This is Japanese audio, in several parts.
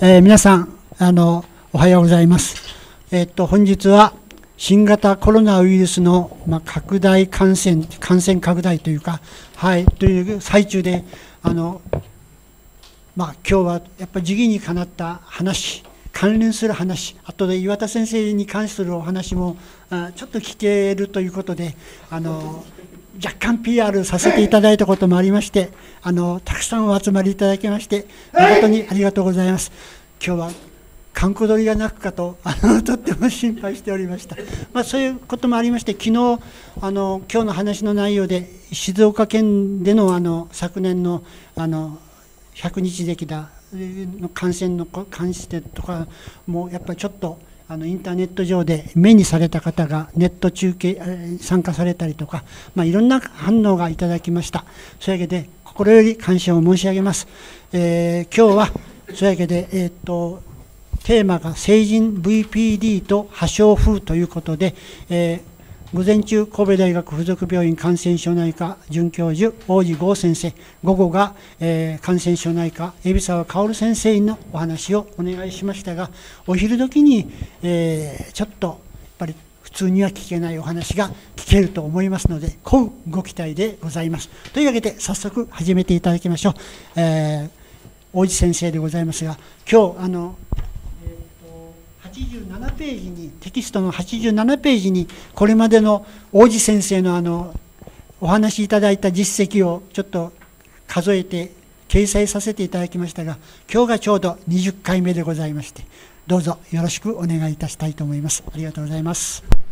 えー、皆さんあのおはようございます、えっと本日は新型コロナウイルスの、まあ、拡大感染感染拡大というかはいという最中であの、まあ、今日はやっぱり時期にかなった話関連する話あとで岩田先生に関するお話もあちょっと聞けるということであの、若干 PR させていただいたこともありましてあのたくさんお集まりいただきまして誠にありがとうございます今日は閑古鳥が鳴くかとあの とっても心配しておりました、まあ、そういうこともありまして昨日あの今日の話の内容で静岡県でのあの昨年のあの100日劇だの感染の感染とかもやっぱりちょっとあのインターネット上で目にされた方がネット中継参加されたりとか、まあ、いろんな反応がいただきましたそわけで心より感謝を申し上げます、えー、今日はそうういわけで、えー、っとテーマが成人 VPD と破傷風ということで、えー午前中、神戸大学附属病院感染症内科准教授、王子剛先生、午後が、えー、感染症内科、海老沢薫先生のお話をお願いしましたが、お昼時に、えー、ちょっとやっぱり普通には聞けないお話が聞けると思いますので、うご期待でございます。というわけで、早速始めていただきましょう。えー、王子先生でございますが、今日あの87ページにテキストの87ページにこれまでの王子先生のあのお話しいただいた実績をちょっと数えて掲載させていただきましたが今日がちょうど20回目でございましてどうぞよろしくお願いいたしたいと思いますありがとうございます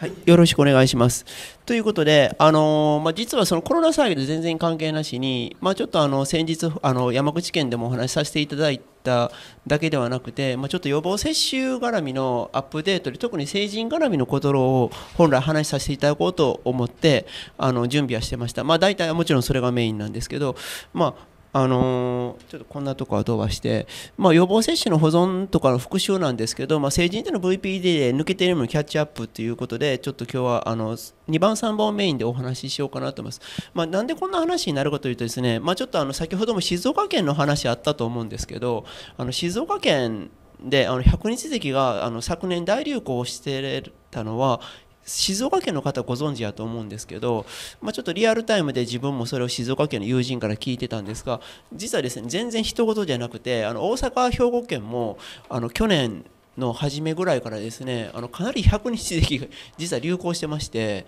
はい、よろしくお願いします。ということで、あのー、まあ、実はそのコロナ騒ぎと全然関係なしに、まあ、ちょっとあの先日あの山口県でもお話しさせていただいただけではなくて、まあ、ちょっと予防接種絡みのアップデートで特に成人絡みのことを本来話しさせていただこうと思ってあの準備はしてました、まあ、大体はもちろんそれがメインなんですけど、まあ、あのちょっとこんなとこはどうかして、まあ、予防接種の保存とかの復習なんですけど、まあ、成人での VPD で抜けているのキャッチアップということでちょっと今日はあの2番3番をメインでお話ししようかなと思います、まあ、なんでこんな話になるかというとですね、まあ、ちょっとあの先ほども静岡県の話あったと思うんですけどあの静岡県であの100日咳があの昨年大流行してたのは静岡県の方ご存知やと思うんですけど、まあ、ちょっとリアルタイムで自分もそれを静岡県の友人から聞いてたんですが実はですね全然一言じゃなくてあの大阪兵庫県もあの去年の初めぐらいからですねあのかなり百日咳が実は流行してまして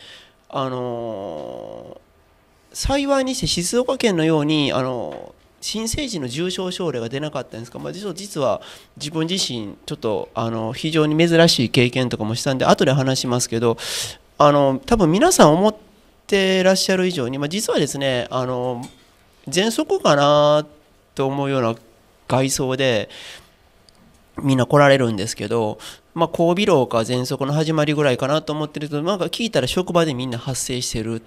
あのー、幸いにして静岡県のようにあのー新生児の重症症例が出なかったんですか、まあ、実は自分自身ちょっとあの非常に珍しい経験とかもしたんで後で話しますけどあの多分皆さん思ってらっしゃる以上に、まあ、実はですねあの喘息かなと思うような外装でみんな来られるんですけど、まあ、後鼻漏か喘息の始まりぐらいかなと思ってるとなんか聞いたら職場でみんな発生してるっ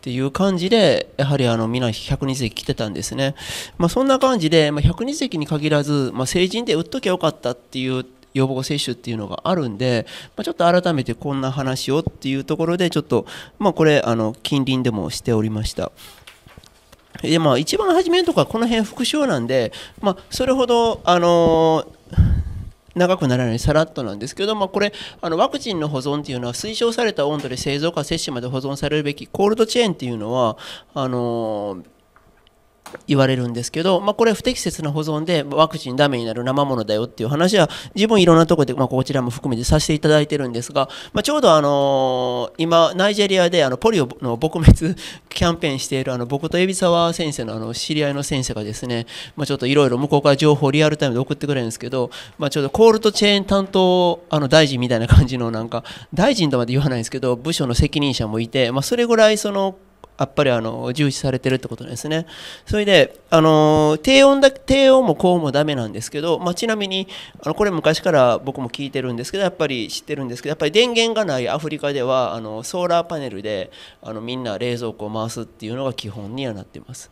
っていう感じで、やはりあの、な1 0 2席来てたんですね。まあ、そんな感じで、まあ、1 2席に限らず、まあ、成人で打っときゃよかったっていう予防接種っていうのがあるんで、まあ、ちょっと改めてこんな話をっていうところで、ちょっと、まあ、これ、あの、近隣でもしておりました。で、まあ、一番初めのとこはこの辺副賞なんで、まあ、それほど、あのー長くならないさらっとなんですけど、まあ、これあのワクチンの保存っていうのは推奨された温度で製造か摂取まで保存されるべきコールドチェーンっていうのはあのー言われるんですけど、まあ、これ不適切な保存でワクチンダメになる生ものだよっていう話は自分いろんなとこで、まあ、こちらも含めてさせていただいてるんですが、まあ、ちょうどあの今ナイジェリアであのポリオの撲滅 キャンペーンしているあの僕と海老沢先生のあの知り合いの先生がですね、まあ、ちょっといろいろ向こうから情報をリアルタイムで送ってくれるんですけど、まあ、ちょっとコールドチェーン担当あの大臣みたいな感じのなんか大臣とまで言わないんですけど部署の責任者もいて、まあ、それぐらいそのやっぱりあの重視されてるってことですね。それで、あの低温だ低温も高温もダメなんですけど、まあ、ちなみにあのこれ昔から僕も聞いてるんですけどやっぱり知ってるんですけどやっぱり電源がないアフリカではあのソーラーパネルであのみんな冷蔵庫を回すっていうのが基本にはなってます。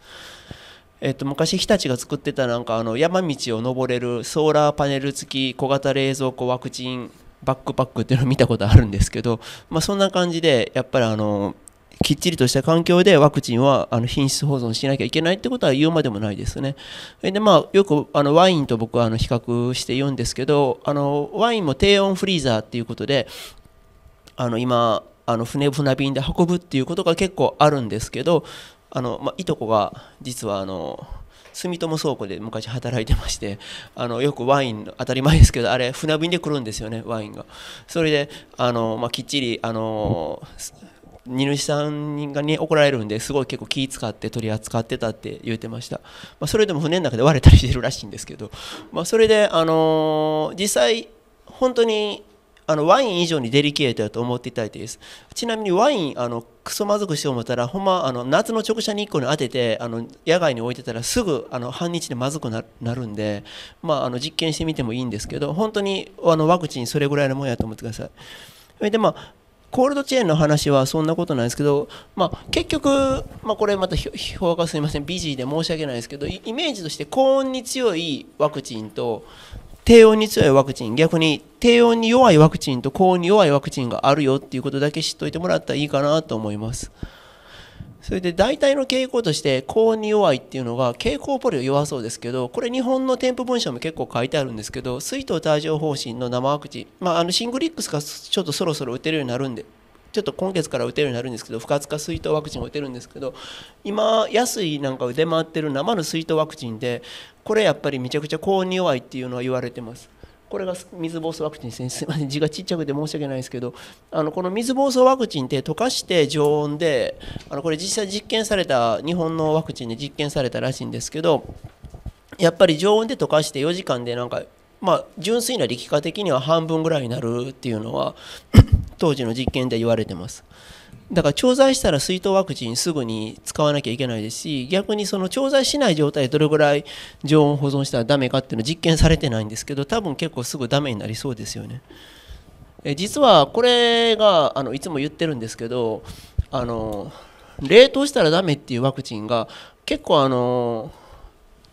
えっと、昔日立が作ってたなんかあの山道を登れるソーラーパネル付き小型冷蔵庫ワクチンバックパックっていうのを見たことあるんですけど、まあ、そんな感じでやっぱりあのきっちりとした環境でワクチンはあの品質保存しなきゃいけないってことは言うまでもないですね。でまあ、よくあのワインと僕はあの比較して言うんですけどあのワインも低温フリーザーっていうことであの今あの船船便で運ぶっていうことが結構あるんですけどあの、まあ、いとこが実はあの住友倉庫で昔働いてましてあのよくワイン当たり前ですけどあれ船便で来るんですよねワインがそれであの、まあ、きっちりあの荷主さんがに怒られるんですごい結構気使って取り扱ってたって言ってました、まあ、それでも船の中で割れたりしてるらしいんですけど、まあ、それで、あの実際本当にあのワイン以上にデリケートだと思っていただいてですちなみにワインあのクソまずくして思ったらほんまあの夏の直射日光に当ててあの野外に置いてたらすぐあの半日でまずくなるんで、まあ、あの実験してみてもいいんですけど本当にあのワクチンそれぐらいのもんやと思ってくださいでまあコールドチェーンの話はそんなことないですけど、まあ、結局、まあ、これまた評価すみません美人で申し訳ないですけどイメージとして高温に強いワクチンと低温に強いワクチン逆に低温に弱いワクチンと高温に弱いワクチンがあるよっていうことだけ知っといてもらったらいいかなと思います。それで大体の傾向として高温に弱いっていうのが傾向ポリオ弱そうですけどこれ日本の添付文書も結構書いてあるんですけど水筒帯状疱疹の生ワクチン、まあ、あのシングリックスがちょっとそろそろ打てるようになるんでちょっと今月から打てるようになるんですけど不活化水筒ワクチンを打てるんですけど今安いなんか出回ってる生の水筒ワクチンでこれやっぱりめちゃくちゃ高温に弱いっていうのは言われてます。これが水疱瘡ワクチンですねすみません字がちっちゃくて申し訳ないですけどあのこの水疱瘡ワクチンって溶かして常温であのこれ実際実験された日本のワクチンで実験されたらしいんですけどやっぱり常温で溶かして4時間でなんかまあ純粋な力化的には半分ぐらいになるっていうのは 当時の実験で言われてます。だから調剤したら水筒ワクチンすぐに使わなきゃいけないですし逆にその調剤しない状態でどれぐらい常温保存したらダメかっていうの実験されてないんですけど多分結構すぐダメになりそうですよね。え実はこれがあのいつも言ってるんですけどあの冷凍したらダメっていうワクチンが結構あの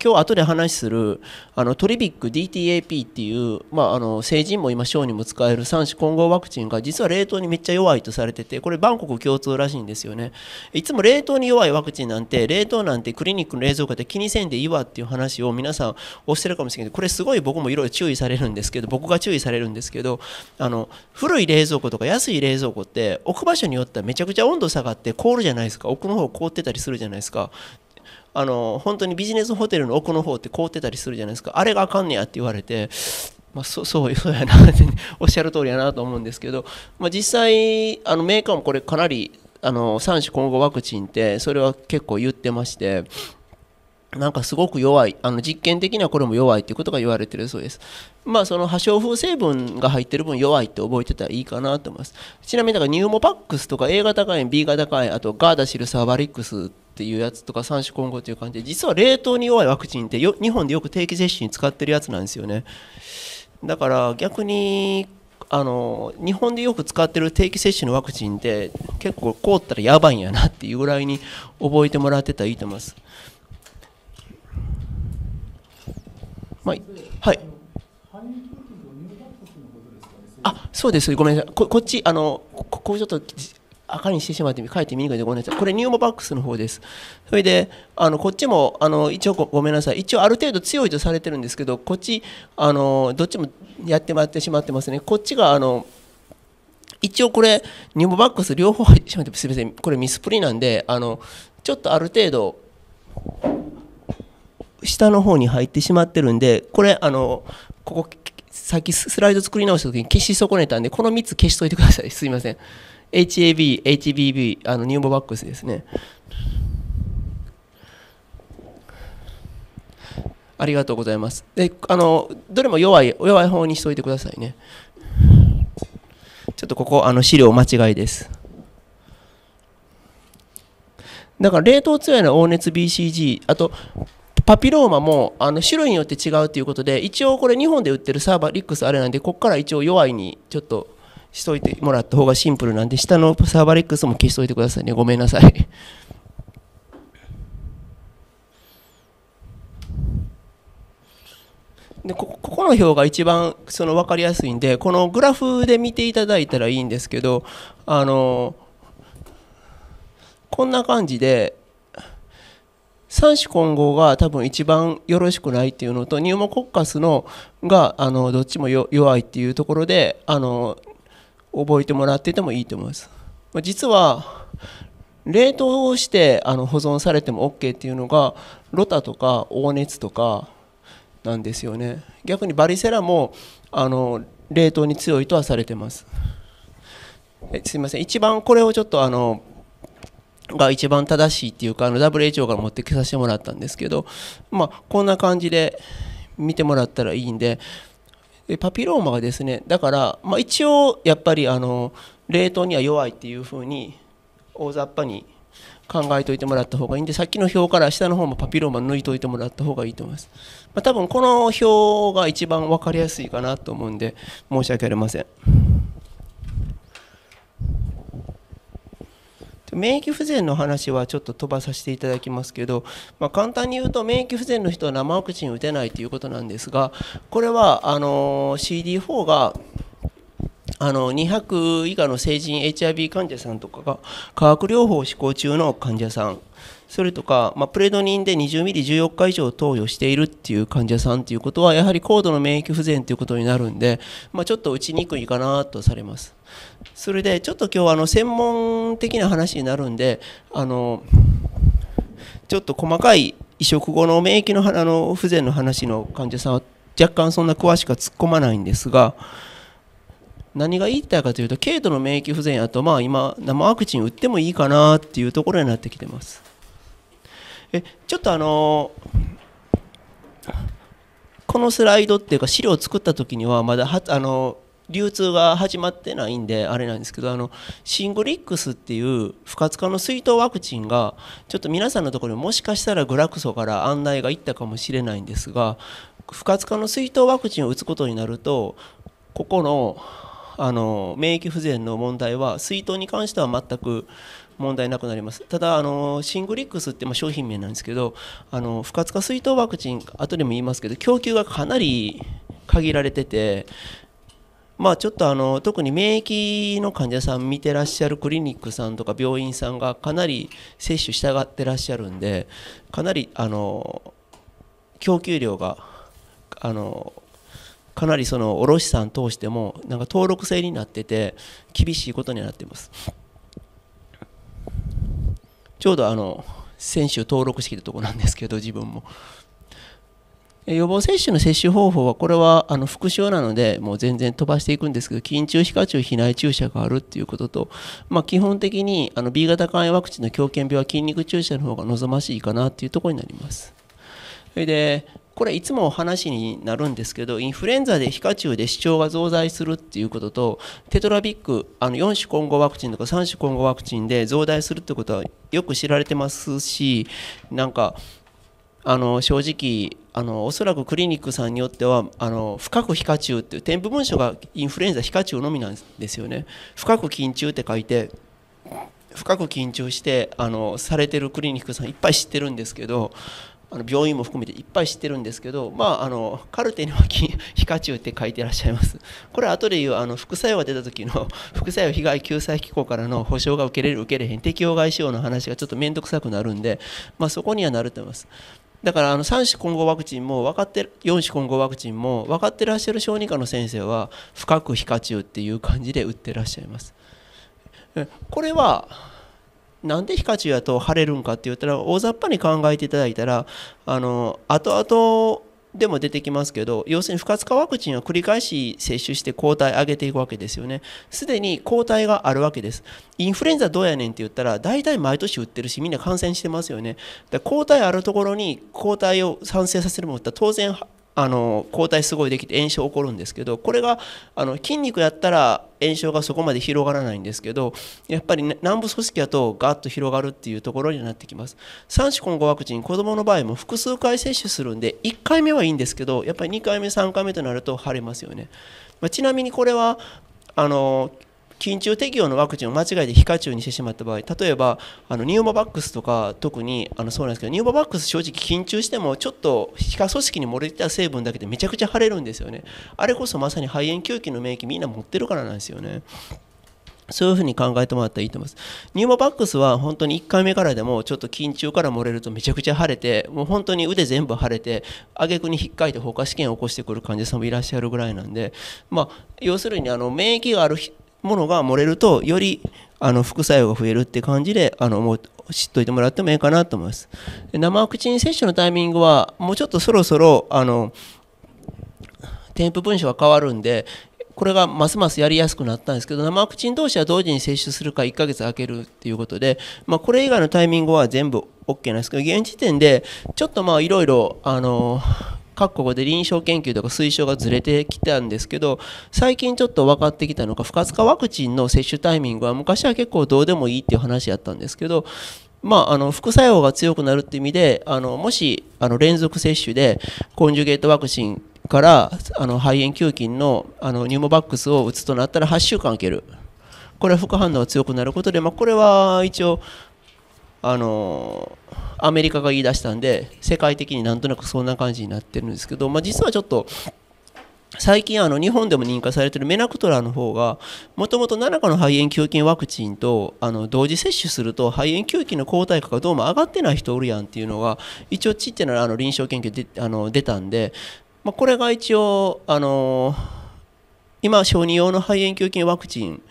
今日後で話するあのトリビック DTAP っていう、まあ、あの成人も今小児も使える3種混合ワクチンが実は冷凍にめっちゃ弱いとされててこれバンコク共通らしいんですよねいつも冷凍に弱いワクチンなんて冷凍なんてクリニックの冷蔵庫で気にせんでいいわっていう話を皆さんおっしゃるかもしれないけどこれすごい僕もいろいろ注意されるんですけど僕が注意されるんですけどあの古い冷蔵庫とか安い冷蔵庫って置く場所によってはめちゃくちゃ温度下がって凍るじゃないですか奥の方凍ってたりするじゃないですかあの本当にビジネスホテルの奥の方って凍ってたりするじゃないですかあれがあかんねやって言われてまあ、そ そうそうやなおっしゃる通りやなと思うんですけど、まあ、実際あのメーカーもこれかなりあの3種混合ワクチンってそれは結構言ってましてなんかすごく弱いあの実験的にはこれも弱いということが言われてるそうですまあその破傷風成分が入ってる分弱いって覚えてたらいいかなと思いますちなみにだからニューモパックスとか A 型肝炎 B 型肝炎あとガーダシルサーバリックスってっていうやつとか三種混合という感じで実は冷凍に弱いワクチンってよ日本でよく定期接種に使ってるやつなんですよねだから逆にあの日本でよく使ってる定期接種のワクチンって結構凍ったらやばいんやなっていうぐらいに覚えてもらってたらいいと思います。まあ、はい。あ、そうです。ごめんなさい。ここっちあのここちょっと赤にしてしまって書いて見にくいでごめんなさいこれニューモバックスの方ですそれであのこっちもあの一応ごめんなさい一応ある程度強いとされてるんですけどこっちあのどっちもやってもらってしまってますねこっちがあの一応これニューモバックス両方入ってしまってすみませんこれミスプリなんであのちょっとある程度下の方に入ってしまってるんでこれあのここさっきスライド作り直した時に消し損ねたんで、この3つ消しといてください。すいません。HAB、HBB、あのニューボバックスですね。ありがとうございます。で、あの、どれも弱い、弱い方にしといてくださいね。ちょっとここ、あの、資料間違いです。だから、冷凍強いのは黄熱 BCG、あと、パピローマもあの種類によって違うということで一応これ日本で売ってるサーバーリックスあれなんでここから一応弱いにちょっとしといてもらった方がシンプルなんで下のサーバーリックスも消しといてくださいねごめんなさいでここの表が一番その分かりやすいんでこのグラフで見ていただいたらいいんですけどあのこんな感じで三種混合が多分一番よろしくないっていうのとニーモコッカスのがあのどっちも弱いっていうところであの覚えてもらっててもいいと思います。実は冷凍をしてあの保存されても OK っていうのがロタとか黄熱とかなんですよね逆にバリセラもあの冷凍に強いとはされてますえすいません一番これをちょっとあのが一番正しいっていうかあの WHO から持ってきさせてもらったんですけど、まあ、こんな感じで見てもらったらいいんででパピローマがですねだから、まあ、一応やっぱりあの冷凍には弱いっていうふうに大雑把に考えておいてもらった方がいいんでさっきの表から下の方もパピローマ抜いといてもらった方がいいと思います、まあ、多分この表が一番分かりやすいかなと思うんで申し訳ありません。免疫不全の話はちょっと飛ばさせていただきますけど、まあ、簡単に言うと免疫不全の人は生ワクチン打てないということなんですがこれはあの CD4 があの200以下の成人 HIV 患者さんとかが化学療法を施行中の患者さんそれとか、まあ、プレドニンで20ミリ14日以上投与しているっていう患者さんということはやはり高度の免疫不全ということになるんで、まあ、ちょっと打ちにくいかなとされます。それでちょっと今日あの専門的な話になるんであのちょっと細かい移植後の免疫のあの不全の話の患者さんは若干そんな詳しくは突っ込まないんですが何が言いたいかというと軽度の免疫不全やとまあ今生ワクチン打ってもいいかなっていうところになってきてます。えちょっとあのこのスライドっていうか資料を作った時にはまだはあの流通が始まってないんであれなんですけどあのシングリックスっていう不活化の水筒ワクチンがちょっと皆さんのところにもしかしたらグラクソから案内がいったかもしれないんですが不活化の水筒ワクチンを打つことになるとここのあの免疫不全の問題は水筒に関しては全く問題なくなりますただあのシングリックスってま商品名なんですけどあの不活化水筒ワクチン後でも言いますけど供給がかなり限られててまあ、ちょっとあの特に免疫の患者さん見てらっしゃるクリニックさんとか病院さんがかなり接種したがってらっしゃるんでかなりあの供給量があのかなりその卸さん通してもなんか登録制になってて厳しいことになってますちょうどあの先週登録してきたとこなんですけど自分も。予防接種の接種方法はこれはあの副症なのでもう全然飛ばしていくんですけど緊急皮下注避内注射があるっていうことと、まあ、基本的にあの B 型肝炎ワクチンの狂犬病は筋肉注射の方が望ましいかなっていうところになります。それでこれいつもお話になるんですけどインフルエンザで皮下中で主張が増大するっていうこととテトラビックあの4種混合ワクチンとか3種混合ワクチンで増大するってことはよく知られてますしなんかあの正直あのおそらくクリニックさんによってはあの深く皮下虫っていう添付文書がインフルエンザ皮下虫のみなんですよね深く緊張って書いて深く緊張してあのされてるクリニックさんいっぱい知ってるんですけどあの病院も含めていっぱい知ってるんですけど、まあ、あのカルテには皮下虫って書いてらっしゃいますこれは後で言うあの副作用が出た時の 副作用被害救済機構からの保償が受けれる受けれへん適用外使用の話がちょっと面倒くさくなるんで、まあ、そこにはなると思いますだからあの3種混合ワクチンも分かって4種混合ワクチンも分かってらっしゃる小児科の先生は深く皮下中っていう感じで打ってらっしゃいますこれはなんで皮下中やと腫れるんかって言ったら大雑把に考えていただいたらあの後々でも出てきますけど、要するに不活化ワクチンを繰り返し接種して抗体上げていくわけですよね。すでに抗体があるわけです。インフルエンザどうやねんって言ったら、大体毎年打ってるし、みんな感染してますよね。だ抗体あるところに抗体を産生させるものって当然あの抗体すごいできて炎症起こるんですけどこれがあの筋肉やったら炎症がそこまで広がらないんですけどやっぱり、南軟部組織だとガッと広がるっていうところになってきます3種混合ワクチン子どもの場合も複数回接種するんで1回目はいいんですけどやっぱり2回目3回目となると腫れますよね、まあ、ちなみにこれはあの緊張適用のワクチンを間違えて皮下注にしてしまった場合例えばあのニューモバックスとか特にあのそうなんですけどニューモバックス正直緊張してもちょっと皮下組織に漏れてた成分だけでめちゃくちゃ腫れるんですよねあれこそまさに肺炎球菌の免疫みんな持ってるからなんですよね。そういうふうに考えてもらったらいいと思います。ニューモバックスは本当に1回目からでもちょっと緊張から漏れるとめちゃくちゃ腫れて、もう本当に腕全部腫れて、挙句に引っかいて放火試験を起こしてくる患者さんもいらっしゃるぐらいなんで、まあ、要するにあの免疫があるものが漏れるとよりあの副作用が増えるって感じであのもう知っといてもらってもいいかなと思いますで生ワクチン接種のタイミングはもうちょっとそろそろあの添付文書が変わるんでこれがますますやりやすくなったんですけど、生ワクチン同士は同時に接種するか1ヶ月空けるということで、まあ、これ以外のタイミングは全部 OK なんですけど、現時点で、ちょっとまあいろいろ、あの各国で臨床研究とか推奨がずれてきたんですけど最近ちょっと分かってきたのが不活化ワクチンの接種タイミングは昔は結構どうでもいいっていう話やったんですけどまあ、あの副作用が強くなるって意味であのもしあの連続接種でコンジュゲートワクチンからあの肺炎球菌のあのニューモバックスを打つとなったら8週間受けるこれは副反応が強くなることで、まあ、これは一応あのアメリカが言い出したんで世界的になんとなくそんな感じになってるんですけど、まあ、実はちょっと最近あの日本でも認可されてるメナクトラの方がもともと7価の肺炎球菌ワクチンとあの同時接種すると肺炎球菌の抗体価がどうも上がってない人おるやんっていうのが一応ちっちゃなあの臨床研究であの出たんで、まあ、これが一応あの今承認用の肺炎球菌ワクチン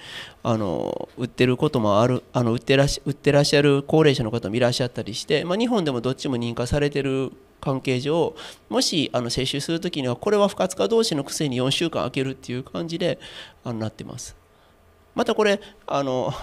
あの売ってることもあるあの売ってらし売ってらっしゃる高齢者の方もいらっしゃったりして、まあ、日本でもどっちも認可されてる関係上もしあの接種する時にはこれは不活化同士のくせに4週間空けるっていう感じであのなってます。またこれあの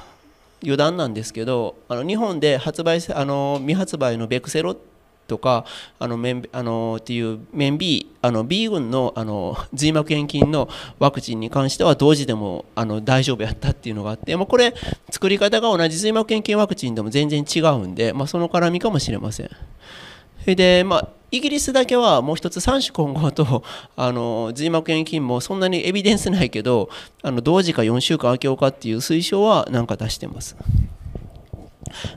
余談なんですけどあの日本で発売あの未発売のベクセロってとかあの面あのっていう面 B あの B 群のあの髄膜炎菌のワクチンに関しては同時でもあの大丈夫やったっていうのがあって、まあ、これ作り方が同じ髄膜炎菌ワクチンでも全然違うんで、まあ、その絡みかもしれません。それで、まあ、イギリスだけはもう一つ3種混合とあの髄膜炎菌もそんなにエビデンスないけどあの同時か4週間空けようかっていう推奨はなんか出してます。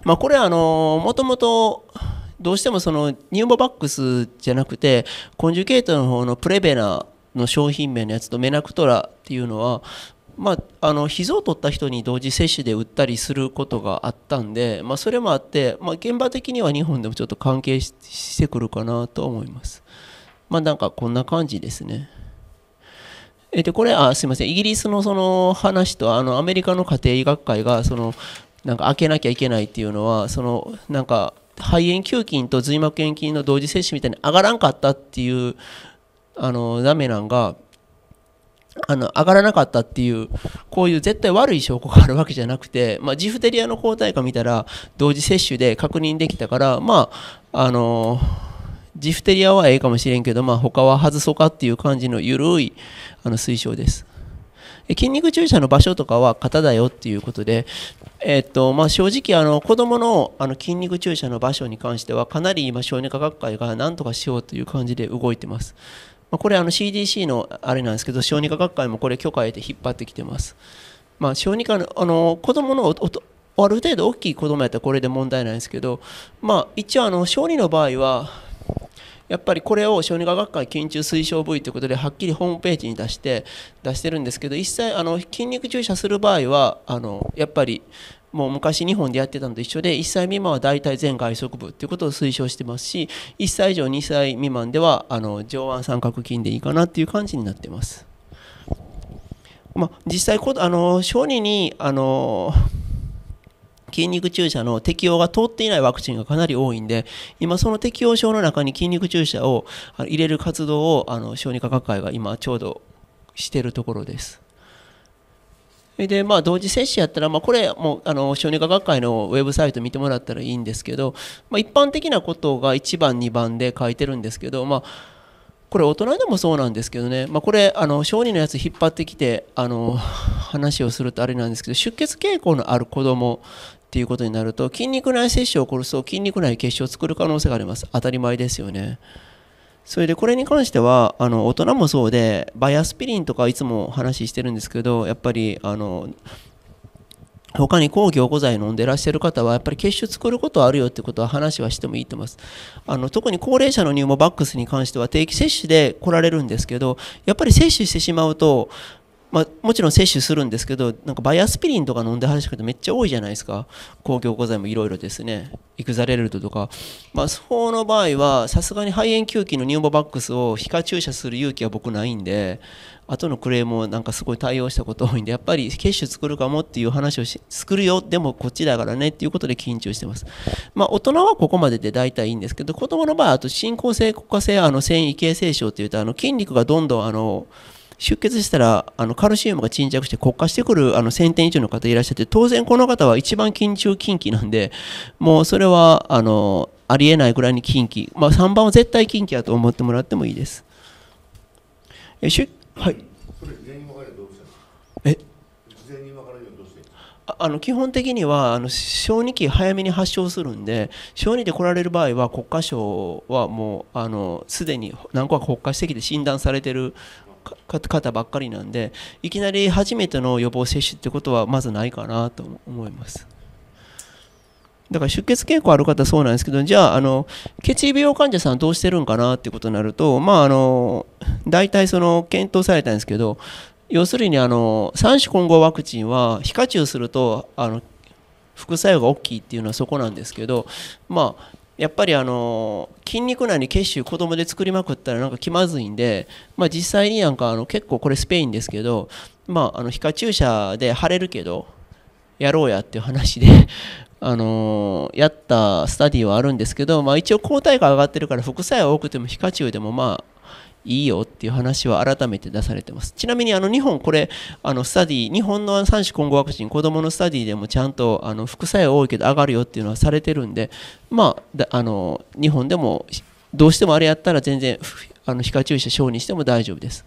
まあ、これあのもともとどうしてもそのニューモバックスじゃなくてコンジュケートの方のプレベナの商品名のやつとメナクトラっていうのはまあ、あの膝を取った人に同時接種で売ったりすることがあったんで、まあ、それもあって、まあ、現場的には日本でもちょっと関係してくるかなと思います。まあ、なんかこんな感じですね。えでこれあすいませんイギリスのその話とあのアメリカの家庭医学会がそのなんか開けなきゃいけないっていうのはそのなんか肺炎球菌と髄膜炎菌の同時接種みたいに上がらんかったっていうあのダメなんがあの上がらなかったっていうこういう絶対悪い証拠があるわけじゃなくて、まあ、ジフテリアの抗体価見たら同時接種で確認できたからまああのジフテリアはええかもしれんけど、まあ、他は外そうかっていう感じの緩いあの推奨です筋肉注射の場所とかは型だよっていうことでえっとまあ、正直あの子どものあの筋肉注射の場所に関してはかなり今小児科学会が何とかしようという感じで動いてます、まあ、これあの CDC のあれなんですけど小児科学会もこれ許可を得て引っ張ってきてます、まあ、小児科のあの子どものある程度大きい子どもやったらこれで問題ないんですけど、まあ、一応あの小児の場合はやっぱりこれを小児科学会緊急推奨部位ということではっきりホームページに出して出してるんですけど一切あの筋肉注射する場合はあのやっぱりもう昔日本でやってたのと一緒で1歳未満は大体全外側部ということを推奨してますし1歳以上2歳未満ではあの上腕三角筋でいいかなっていう感じになってます。まあ、実際あの小児にあの筋肉注射の適用が通っていないワクチンがかなり多いんで、今その適用症の中に筋肉注射を入れる活動を、あの、小児科学会が今ちょうどしてるところです。でまあ、同時接種やったら、まあ、これもあの小児科学会のウェブサイト見てもらったらいいんですけど、まあ、一般的なことが1番2番で書いてるんですけど、まあ、これ大人でもそうなんですけどね、まあ、これあの小児のやつ引っ張ってきてあの話をするとあれなんですけど出血傾向のある子どもっていうことになると筋肉内摂取を起こと筋肉内血腫を作る可能性があります当たり前ですよねそれでこれに関してはあの大人もそうでバイアスピリンとかいつも話してるんですけどやっぱりあの他に抗凝固剤飲んでらっしゃる方は、やっぱり血腫作ることはあるよってことは話はしてもいいと思います。あの、特に高齢者の入門バックスに関しては定期接種で来られるんですけど、やっぱり接種してしまうと、まあ、もちろん摂取するんですけどなんかバイアスピリンとか飲んではる人めっちゃ多いじゃないですか抗凝固剤もいろいろですねイクザレルトとか、まあ、その場合はさすがに肺炎球菌のニューバックスを皮下注射する勇気は僕ないんで後のクレームをなんかすごい対応したこと多いんでやっぱり血腫作るかもっていう話をし作るよでもこっちだからねっていうことで緊張してます、まあ、大人はここまでで大体いいんですけど子供の場合あと進行性骨化性あの繊維形成症っていうとあの筋肉がどんどんあの出血したらあのカルシウムが沈着して骨化してくるあの1000点以上の方いらっしゃって当然この方は一番緊張近畿なんでもうそれはあのありえないぐらいに近畿、まあ、3番は絶対近畿だと思ってもらってもいいです。えしゅはいえああの基本的にはあの小児期早めに発症するんで小児で来られる場合は国家省はもうあのすでに何個か国家してきて診断されてる方ばっかりなんでいきなり初めての予防接種ってことはまずないかなと思いますだから出血傾向ある方そうなんですけどじゃああの血液病患者さんどうしてるんかなってことになるとまああの大体その検討されたんですけど要するにあの3種混合ワクチンは皮下注するとあの副作用が大きいっていうのはそこなんですけどまあやっぱりあの筋肉内に血腫子供で作りまくったらなんか気まずいんで、まあ、実際になんかあの結構これスペインですけど、まあ、あの皮下注射で腫れるけどやろうやっていう話で あのやったスタディはあるんですけど、まあ、一応抗体価上がってるから副作用多くても皮下注でもまあいいよっていう話は改めて出されてます。ちなみにあの日本これあのスタディ日本の3種混合ワクチン子どものスタディでもちゃんとあの副作用多いけど上がるよっていうのはされてるんでまああの日本でもどうしてもあれやったら全然あの皮下注射小にしても大丈夫です。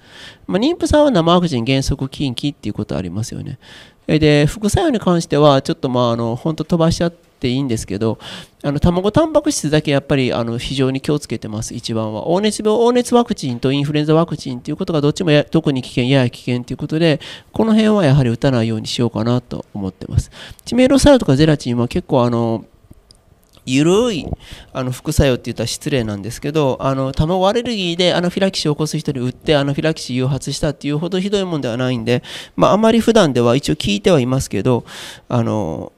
まあ、妊婦さんは生ワクチン原則禁忌っていうことありますよね。で副作用に関してはちょっとまああの本当飛ばしちゃってっていいんですけどあの卵タンパク質だけやっぱりあの非常に気をつけてます一番は黄熱病黄熱ワクチンとインフルエンザワクチンということがどっちもや特に危険やや危険ということでこの辺はやはり打たないようにしようかなと思ってますチメロサルとかゼラチンは結構あの緩いあの副作用って言ったら失礼なんですけどあの卵アレルギーでアナフィラキシーを起こす人に打ってアナフィラキシー誘発したっていうほどひどいもんではないんで、まあ、あまり普段では一応聞いてはいますけどあの